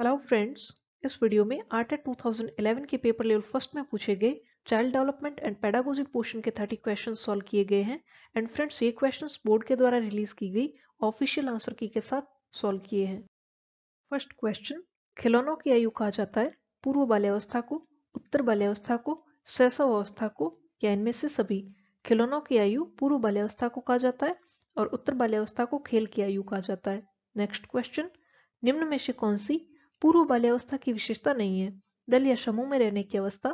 hello friends इस video में आर्टेट 2011 के पेपर लेवल फर्स्ट में पूछे गए child development and pedagogy portion के 30 क्वेश्चन सॉल्व किए गए हैं एंड फ्रेंड्स ये क्वेश्चंस बोर्ड के द्वारा रिलीज की गई ऑफिशियल आंसर की के साथ सॉल्व किए हैं फर्स्ट क्वेश्चन खिलौनों की आयु कहा जाता है पूर्व बाल्यावस्था को उत्तर बाल्यावस्था को अवस्था को या इनमें से सभी खिलौनों की आयु पूर्व बाल्यावस्था को कहा जाता है और उत्तर बाल्यावस्था को खेल की आयु कहा जाता है नेक्स्ट क्वेश्चन निम्न में से कौन सी पूर्व बाल्यावस्था की विशेषता नहीं है दल या समूह में रहने की अवस्था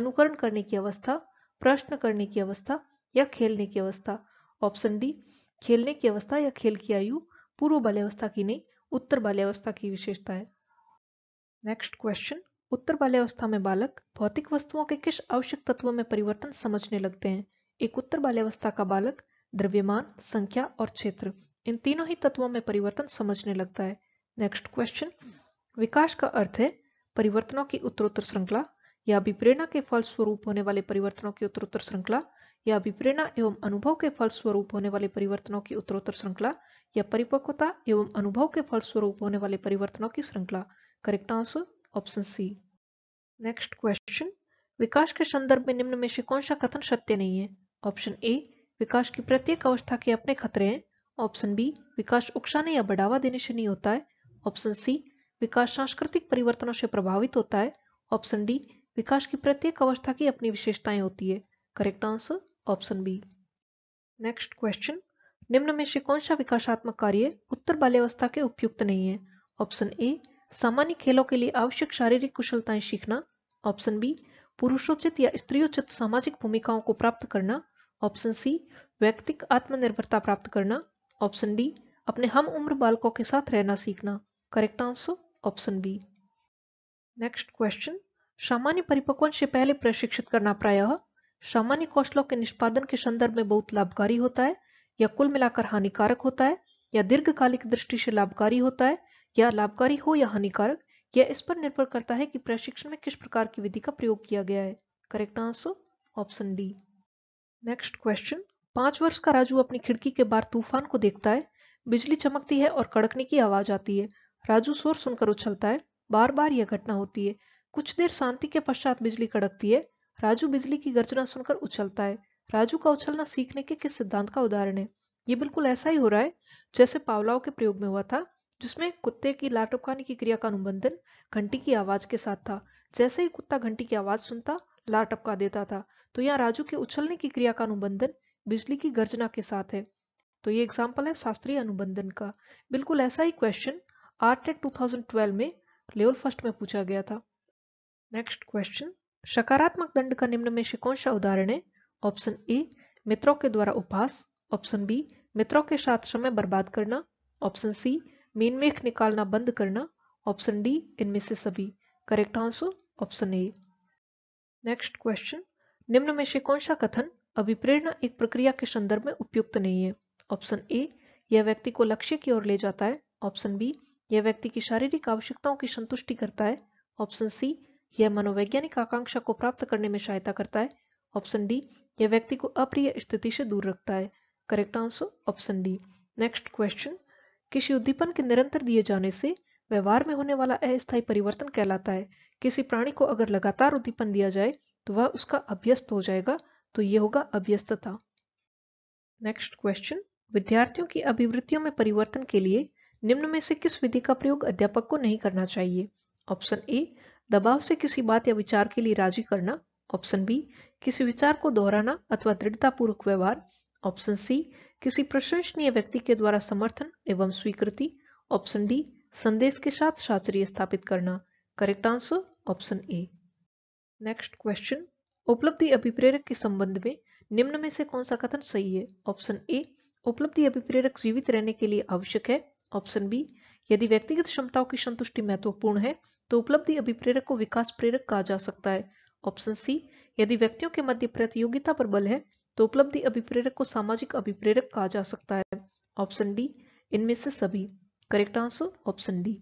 अनुकरण करने की अवस्था प्रश्न करने की अवस्था या खेलने की अवस्था ऑप्शन डी खेलने की अवस्था या खेल की आयु पूर्व बाल्यावस्था की नहीं उत्तर बाल्यावस्था की विशेषता है नेक्स्ट क्वेश्चन उत्तर बाल्यावस्था में बालक भौतिक वस्तुओं के किस आवश्यक तत्व में परिवर्तन समझने लगते हैं एक उत्तर बाल्यावस्था का बालक द्रव्यमान संख्या और क्षेत्र इन तीनों ही तत्वों में परिवर्तन समझने लगता है नेक्स्ट क्वेश्चन विकास का अर्थ है परिवर्तनों की उत्तरोत्तर श्रृंखला या अभिप्रेरणा के फलस्वरूप होने वाले परिवर्तनों की उत्तरोत्तर श्रृंखला या अभिप्रेरणा एवं अनुभव के फल स्वरूप होने वाले परिवर्तनों की उत्तरोत्तर श्रृंखला या परिपक्वता एवं अनुभव के फलस्वरूप होने वाले परिवर्तनों की श्रृंखला correct answer option C next question विकास के संदर्भ में निम्न में से कौन सा कथन सत्य नहीं है ऑप्शन ए विकास की प्रत्येक अवस्था के अपने खतरे हैं ऑप्शन बी विकास उकसाने या बढ़ावा देने से नहीं होता है ऑप्शन सी विकास सांस्कृतिक परिवर्तनों से प्रभावित होता है ऑप्शन डी विकास की प्रत्येक अवस्था की अपनी विशेषताएं होती है correct answer option B next question निम्न में से कौन सा विकासात्मक कार्य उत्तर बाल्यावस्था के उपयुक्त नहीं है ऑप्शन ए सामान्य खेलों के लिए आवश्यक शारीरिक कुशलताएं सीखना ऑप्शन बी पुरुषोचित या स्त्रियोचित सामाजिक भूमिकाओं को प्राप्त करना ऑप्शन सी व्यक्तिक आत्मनिर्भरता प्राप्त करना ऑप्शन डी अपने हम उम्र बालकों के साथ रहना सीखना correct answer option B next question सामान्य परिपक्वन से पहले प्रशिक्षित करना प्रायः सामान्य कौशलों के निष्पादन के संदर्भ में बहुत लाभकारी होता है या कुल मिलाकर हानिकारक होता है या दीर्घकालिक दृष्टि से लाभकारी होता है या लाभकारी हो या हानिकारक यह इस पर निर्भर करता है कि प्रशिक्षण में किस प्रकार की विधि का प्रयोग किया गया है correct answer option D next question पांच वर्ष का राजू अपनी खिड़की के बाहर तूफान को देखता है बिजली चमकती है और कड़कने की आवाज आती है राजू शोर सुनकर उछलता है बार बार यह घटना होती है कुछ देर शांति के पश्चात बिजली कड़कती है राजू बिजली की गर्जना सुनकर उछलता है राजू का उछलना सीखने के किस सिद्धांत का उदाहरण है ये बिल्कुल ऐसा ही हो रहा है जैसे पावलाओं के प्रयोग में हुआ था जिसमें कुत्ते की लाटोकाने की क्रिया का अनुबंधन घंटी की आवाज के साथ था जैसे ही कुत्ता घंटी की आवाज सुनता ला टपका देता था तो यहाँ राजू के उछलने की क्रिया का अनुबंधन बिजली की गर्जना के साथ है तो ये एग्जाम्पल है शास्त्रीय अनुबंधन का बिल्कुल ऐसा ही क्वेश्चन आरटेट 2012 में लेवल फर्स्ट में पूछा गया था नेक्स्ट क्वेश्चन सकारात्मक दंड का निम्न में से कौन सा उदाहरण है ऑप्शन ए मित्रों के द्वारा उपहास ऑप्शन बी मित्रों के साथ समय बर्बाद करना ऑप्शन सी मीनमेख निकालना बंद करना ऑप्शन डी इनमें से सभी correct answer option A next question निम्न में से कौन सा कथन अभिप्रेरणा एक प्रक्रिया के संदर्भ में उपयुक्त नहीं है ऑप्शन ए यह व्यक्ति को लक्ष्य की ओर ले जाता है ऑप्शन बी यह व्यक्ति की शारीरिक आवश्यकताओं की संतुष्टि करता है ऑप्शन सी यह मनोवैज्ञानिक आकांक्षा को प्राप्त करने में सहायता करता है ऑप्शन डी यह व्यक्ति को अप्रिय स्थिति से दूर रखता है correct answer option D next question किसी उद्दीपन के निरंतर दिए जाने से व्यवहार में होने वाला अस्थायी परिवर्तन कहलाता है किसी प्राणी को अगर लगातार उद्दीपन दिया जाए तो वह उसका अभ्यस्त हो जाएगा तो यह होगा अभ्यस्तता नेक्स्ट क्वेश्चन विद्यार्थियों की अभिवृत्तियों में परिवर्तन के लिए निम्न में से किस विधि का प्रयोग अध्यापक को नहीं करना चाहिए ऑप्शन ए दबाव से किसी बात या विचार के लिए राजी करना ऑप्शन बी किसी विचार को दोहराना अथवा दृढ़तापूर्वक व्यवहार ऑप्शन सी किसी प्रशंसनीय व्यक्ति के द्वारा समर्थन एवं स्वीकृति ऑप्शन डी संदेश के साथ साचर्य स्थापित करना correct answer option A next question उपलब्धि अभिप्रेरक के संबंध में निम्न में से कौन सा कथन सही है ऑप्शन ए उपलब्धि अभिप्रेरक जीवित रहने के लिए आवश्यक है ऑप्शन बी यदि व्यक्तिगत क्षमताओं की संतुष्टि महत्वपूर्ण है तो उपलब्धि अभिप्रेरक को विकास प्रेरक कहा जा सकता है ऑप्शन सी यदि व्यक्तियों के मध्य प्रतियोगिता पर बल है तो उपलब्धि अभिप्रेरक को सामाजिक अभिप्रेरक कहा जा सकता है ऑप्शन डी इनमें से सभी correct answer option D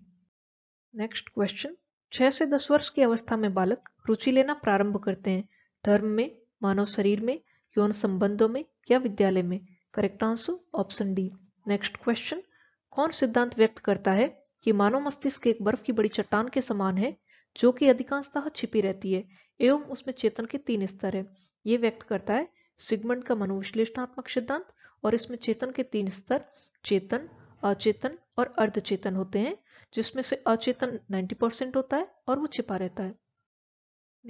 next question छह से दस वर्ष की अवस्था में बालक रुचि लेना प्रारंभ करते हैं धर्म में मानव शरीर में यौन संबंधों में या विद्यालय में correct answer option D next question कौन सिद्धांत व्यक्त करता है कि मानव मस्तिष्क एक बर्फ की बड़ी चट्टान के समान है जो कि अधिकांशतः छिपी रहती है एवं उसमें चेतन के तीन स्तर है ये व्यक्त करता है सिगमंड का मनोविश्लेषणात्मक सिद्धांत और इसमें चेतन के तीन स्तर चेतन अचेतन और अर्धचेतन होते हैं जिसमें से अचेतन 90 परसेंट होता है और वो छिपा रहता है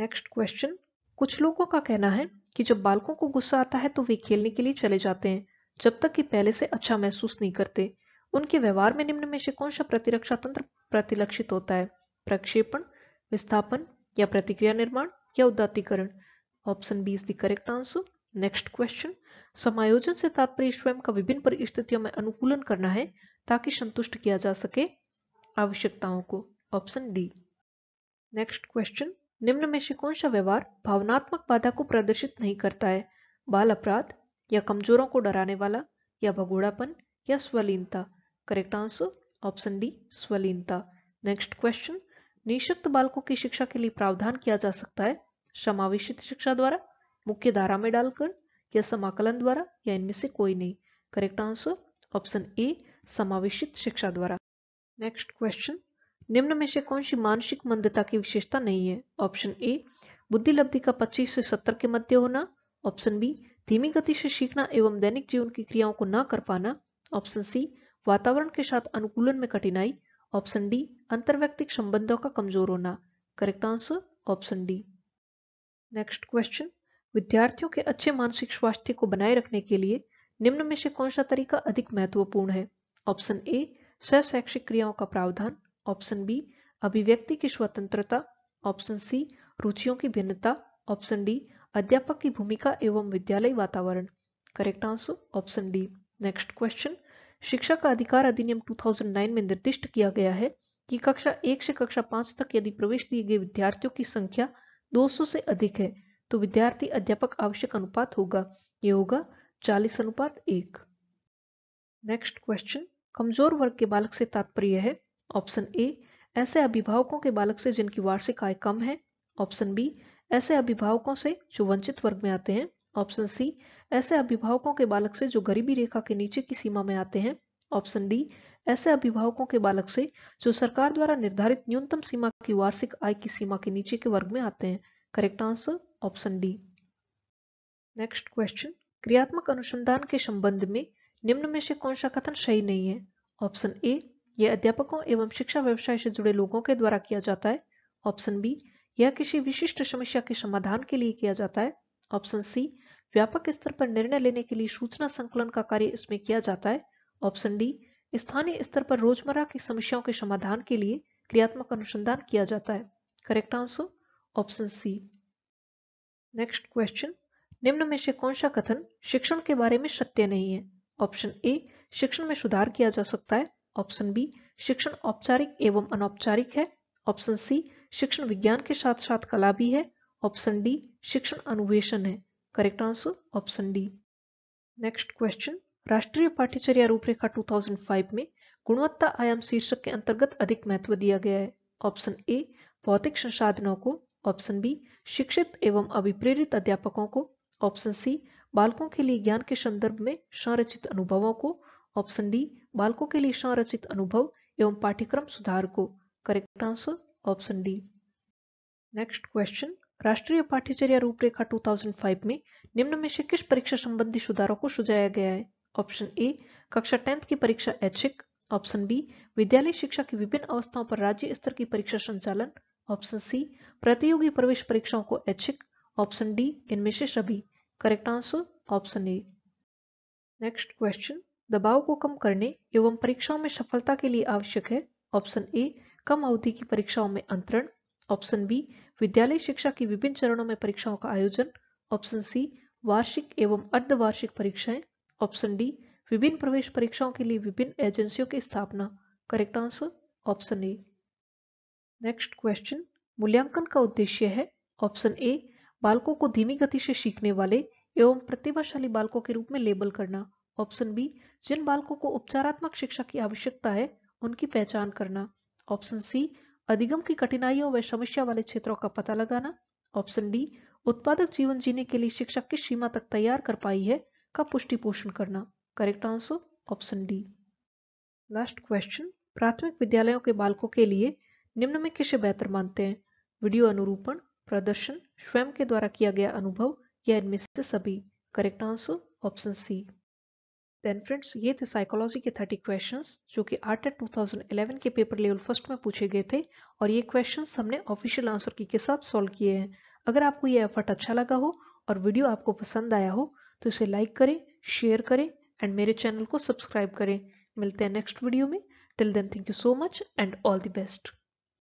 नेक्स्ट क्वेश्चन कुछ लोगों का कहना है कि जब बालकों को गुस्सा आता है तो वे खेलने के लिए चले जाते हैं जब तक कि पहले से अच्छा महसूस नहीं करते उनके व्यवहार में निम्न में से कौन सा प्रतिरक्षा तंत्र प्रतिलक्षित होता है प्रक्षेपण विस्थापन या प्रतिक्रिया निर्माण या उदात्तीकरण option B is the correct answer next question समायोजन से तात्पर्य स्वयं का विभिन्न परिस्थितियों में अनुकूलन करना है ताकि संतुष्ट किया जा सके आवश्यकताओं को ऑप्शन डी नेक्स्ट क्वेश्चन निम्न में से कौन सा व्यवहार भावनात्मक बाधा को प्रदर्शित नहीं करता है बाल अपराध या कमजोरों को डराने वाला या भगोड़ापन या स्वलीनता करेक्ट आंसर ऑप्शन डी स्वलीनता नेक्स्ट क्वेश्चन निशक्त बालकों की शिक्षा के लिए प्रावधान किया जा सकता है समावेशित शिक्षा द्वारा मुख्य धारा में डालकर या समाकलन द्वारा या इनमें से कोई नहीं करेक्ट आंसर ऑप्शन ए समावेशित शिक्षा द्वारा नेक्स्ट क्वेश्चन निम्न में से कौन सी मानसिक मंदता की विशेषता नहीं है ऑप्शन ए बुद्धि लब्धि का 25 से 70 के मध्य होना ऑप्शन बी धीमी गति से सीखना एवं दैनिक जीवन की क्रियाओं को न कर पाना ऑप्शन सी वातावरण के साथ अनुकूलन में कठिनाई ऑप्शन डी अंतर्वैयक्तिक संबंधों का कमजोर होना correct answer option D next question विद्यार्थियों के अच्छे मानसिक स्वास्थ्य को बनाए रखने के लिए निम्न में से कौन सा तरीका अधिक महत्वपूर्ण है ऑप्शन ए सशैक्षिक क्रियाओं का प्रावधान ऑप्शन बी अभिव्यक्ति की स्वतंत्रता ऑप्शन सी रुचियों की भिन्नता ऑप्शन डी अध्यापक की भूमिका एवं विद्यालय वातावरण correct answer option D next question शिक्षा का अधिकार अधिनियम 2009 में निर्दिष्ट किया गया है कि कक्षा एक से कक्षा पांच तक यदि प्रवेश दिए गए विद्यार्थियों की संख्या 200 से अधिक है तो विद्यार्थी अध्यापक आवश्यक अनुपात होगा ये होगा 40 अनुपात एक नेक्स्ट क्वेश्चन कमजोर वर्ग के बालक से तात्पर्य है ऑप्शन ए ऐसे अभिभावकों के बालक से जिनकी वार्षिक आय कम है ऑप्शन बी ऐसे अभिभावकों से जो वंचित वर्ग में आते हैं ऑप्शन सी ऐसे अभिभावकों के बालक से जो गरीबी रेखा के नीचे की सीमा में आते हैं ऑप्शन डी ऐसे अभिभावकों के बालक से जो सरकार द्वारा निर्धारित न्यूनतम सीमा की वार्षिक आय की सीमा के नीचे के वर्ग में आते हैं correct answer option D next question क्रियात्मक अनुसंधान के संबंध में निम्न में से कौन सा कथन सही नहीं है ऑप्शन ए यह अध्यापकों एवं शिक्षा व्यवसाय से जुड़े लोगों के द्वारा किया जाता है ऑप्शन बी यह किसी विशिष्ट समस्या के समाधान के लिए किया जाता है ऑप्शन सी व्यापक स्तर पर निर्णय लेने के लिए सूचना संकलन का कार्य इसमें किया जाता है ऑप्शन डी स्थानीय स्तर पर रोजमर्रा की समस्याओं के समाधान के लिए क्रियात्मक अनुसंधान किया जाता है correct answer option C next question निम्न में से कौन सा कथन शिक्षण के बारे में सत्य नहीं है ऑप्शन ए शिक्षण में सुधार किया जा सकता है ऑप्शन बी शिक्षण औपचारिक एवं अनौपचारिक है ऑप्शन सी शिक्षण विज्ञान के साथ साथ कला भी है ऑप्शन डी शिक्षण अनुवेशन है correct answer option D next question राष्ट्रीय पाठ्यचर्या रूपरेखा 2005 में गुणवत्ता आयाम शीर्षक के अंतर्गत अधिक महत्व दिया गया है ऑप्शन ए भौतिक संसाधनों को ऑप्शन बी शिक्षित एवं अभिप्रेरित अध्यापकों को ऑप्शन सी बालकों के लिए ज्ञान के संदर्भ में संरचित अनुभवों को ऑप्शन डी बालकों के लिए संरचित अनुभव एवं पाठ्यक्रम सुधार को correct answer option D next question राष्ट्रीय पाठ्यचर्या रूपरेखा 2005 में निम्न में से किस परीक्षा संबंधी सुधारों को सुझाया गया है ऑप्शन ए कक्षा टेंथ की परीक्षा ऐच्छिक ऑप्शन बी विद्यालय शिक्षा की विभिन्न अवस्थाओं पर राज्य स्तर की परीक्षा संचालन ऑप्शन सी प्रतियोगी प्रवेश परीक्षाओं को ऐच्छिक ऑप्शन डी इनमें से सभी correct answer option A next question दबाव को कम करने एवं परीक्षाओं में सफलता के लिए आवश्यक है ऑप्शन ए कम अवधि की परीक्षाओं में अंतरण ऑप्शन बी विद्यालय शिक्षा की विभिन्न चरणों में परीक्षाओं का आयोजन ऑप्शन सी वार्षिक एवं अर्धवार्षिक परीक्षाएं ऑप्शन डी विभिन्न प्रवेश परीक्षाओं के लिए विभिन्न एजेंसियों की स्थापना correct answer option A next question मूल्यांकन का उद्देश्य है ऑप्शन ए बालकों को धीमी गति से सीखने वाले एवं प्रतिभाशाली बालकों के रूप में लेबल करना ऑप्शन बी जिन बालकों को उपचारात्मक शिक्षा की आवश्यकता है उनकी पहचान करना ऑप्शन सी अधिगम की कठिनाइयों व समस्या वाले क्षेत्रों का पता लगाना ऑप्शन डी उत्पादक जीवन जीने के लिए शिक्षक किस सीमा तक तैयार कर पाई है का पुष्टि पोषण करना correct answer option D last question प्राथमिक विद्यालयों के बालकों के लिए निम्न में किसे बेहतर मानते हैं वीडियो अनुरूपण प्रदर्शन स्वयं के द्वारा किया गया अनुभव या इनमें से सभी correct answer option C then friends ये थे साइकोलॉजी के थर्टी क्वेश्चंस जो कि आर्टेट 2011 के पेपर लेवल फर्स्ट में पूछे गए थे और ये क्वेश्चंस हमने ऑफिशियल आंसर की के साथ सॉल्व किए हैं अगर आपको ये एफर्ट अच्छा लगा हो और वीडियो आपको पसंद आया हो तो इसे लाइक करें शेयर करें एंड मेरे चैनल को सब्सक्राइब करें मिलते हैं नेक्स्ट वीडियो में till then thank you so much and all the best